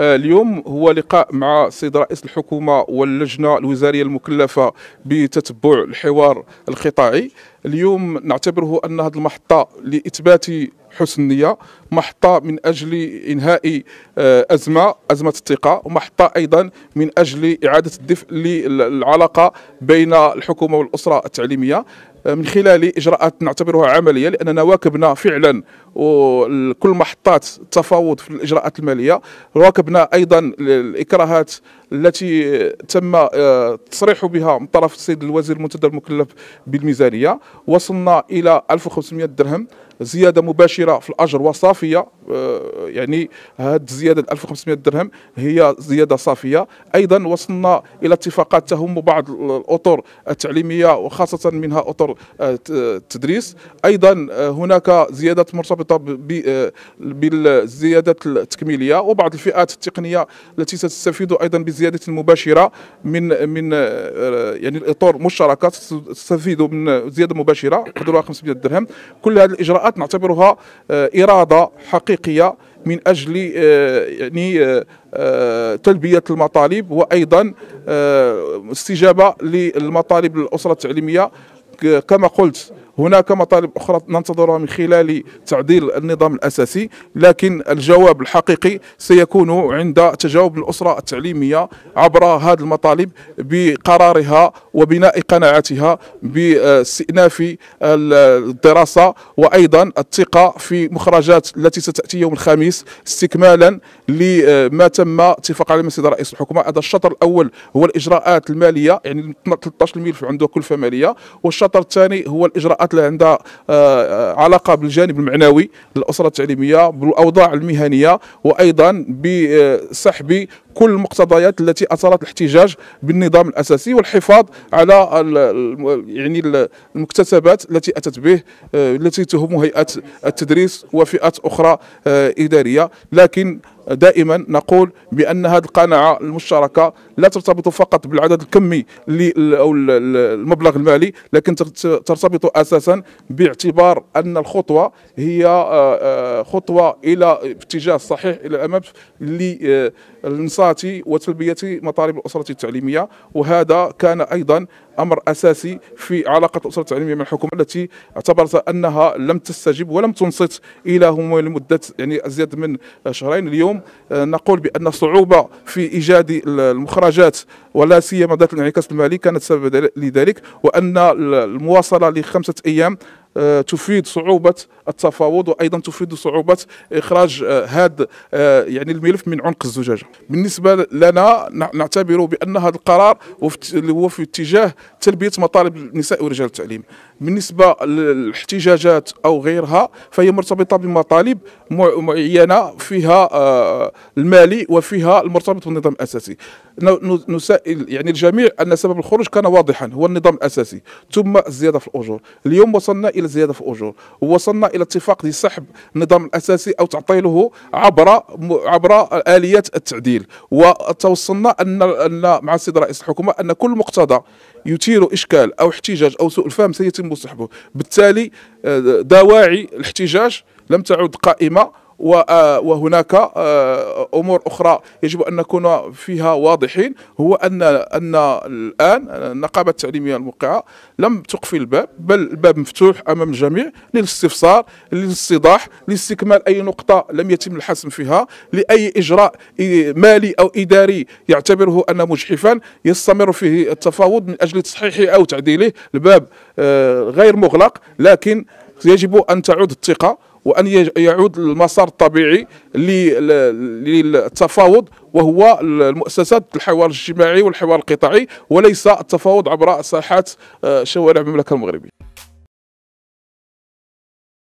آه، اليوم هو لقاء مع السيد رئيس الحكومه واللجنه الوزاريه المكلفه بتتبع الحوار القطاعي اليوم نعتبره ان هذه المحطه لاثبات حسن نيه محطه من اجل انهاء آه، ازمه ازمه الثقه ومحطه ايضا من اجل اعاده الدفء للعلاقه بين الحكومه والاسره التعليميه من خلال اجراءات نعتبرها عمليه لاننا واكبنا فعلا كل محطات التفاوض في الاجراءات الماليه واكبنا ايضا الاكراهات التي تم التصريح آه، بها من طرف السيد الوزير المنتدى المكلف بالميزانيه وصلنا الى 1500 درهم زياده مباشره في الاجر وصافيه آه، يعني هذه الزياده 1500 درهم هي زياده صافيه ايضا وصلنا الى اتفاقات تهم بعض الاطر التعليميه وخاصه منها اطر التدريس آه، ايضا آه، هناك زيادات مرتبطه بالزيادات التكميليه وبعض الفئات التقنيه التي ستستفيد ايضا بزياده مباشره من من يعني الاطر مشتركه تستفيد من زياده مباشره قدرها 500 درهم كل هذه الاجراءات الاجراءات نعتبرها آه، اراده حقيقيه من اجل آه، يعني آه، تلبيه المطالب وايضا استجابه للمطالب الاسره التعليميه كما قلت هناك مطالب أخرى ننتظرها من خلال تعديل النظام الأساسي لكن الجواب الحقيقي سيكون عند تجاوب الأسرة التعليمية عبر هذه المطالب بقرارها وبناء قناعتها باستئناف الدراسة وأيضا الثقة في مخرجات التي ستأتي يوم الخميس استكمالا لما تم اتفاق عليه من رئيس الحكومة هذا الشطر الأول هو الإجراءات المالية يعني 13% عنده كلفة مالية والشطر الخطر الثاني هو الاجراءات اللي عندها آه، آه، علاقه بالجانب المعنوي للاسره التعليميه بالاوضاع المهنيه وايضا بسحب كل المقتضيات التي اثرت الاحتجاج بالنظام الاساسي والحفاظ على يعني المكتسبات التي اتت به آه، التي تهم هيئه التدريس وفئات اخرى اداريه لكن دائما نقول بان هذه القناعه المشتركه لا ترتبط فقط بالعدد الكمي او المبلغ المالي لكن ترتبط اساسا باعتبار ان الخطوه هي آه، آه، خطوه الى اتجاه صحيح الى الامام لانصات وتلبيه مطالب الاسره التعليميه وهذا كان ايضا امر اساسي في علاقه الاسره التعليميه مع الحكومه التي اعتبرت انها لم تستجب ولم تنصت الى هم لمده يعني ازيد من شهرين اليوم اليوم آه، نقول بان الصعوبه في ايجاد المخرجات ولا سيما ذات الانعكاس المالي كانت سبب لذلك وان المواصله لخمسه ايام آه، تفيد صعوبة التفاوض وأيضا تفيد صعوبة إخراج هذا آه، آه، يعني الملف من عنق الزجاجة بالنسبة لنا نعتبر بأن هذا القرار هو في اتجاه تلبية مطالب النساء ورجال التعليم بالنسبة للاحتجاجات أو غيرها فهي مرتبطة بمطالب معينة فيها المالي وفيها المرتبط بالنظام الأساسي نسائل يعني الجميع أن سبب الخروج كان واضحا هو النظام الأساسي ثم الزيادة في الأجور اليوم وصلنا إلى الى زياده في الاجور ووصلنا الى اتفاق لسحب النظام الاساسي او تعطيله عبر عبر اليات التعديل وتوصلنا ان ان مع السيد رئيس الحكومه ان كل مقتضى يثير اشكال او احتجاج او سوء الفهم سيتم سحبه بالتالي آه، دواعي الاحتجاج لم تعد قائمه آه، وهناك آه، امور اخرى يجب ان نكون فيها واضحين هو ان ان الان النقابه التعليميه الموقعه لم تقفل الباب بل الباب مفتوح امام الجميع للاستفسار للاستيضاح لاستكمال اي نقطه لم يتم الحسم فيها لاي اجراء مالي او اداري يعتبره ان مجحفا يستمر فيه التفاوض من اجل تصحيحه او تعديله الباب آه، غير مغلق لكن يجب ان تعود الثقه وأن يعود المسار الطبيعي للتفاوض وهو المؤسسات الحوار الاجتماعي والحوار القطاعي وليس التفاوض عبر ساحات آه، شوارع المملكة المغربية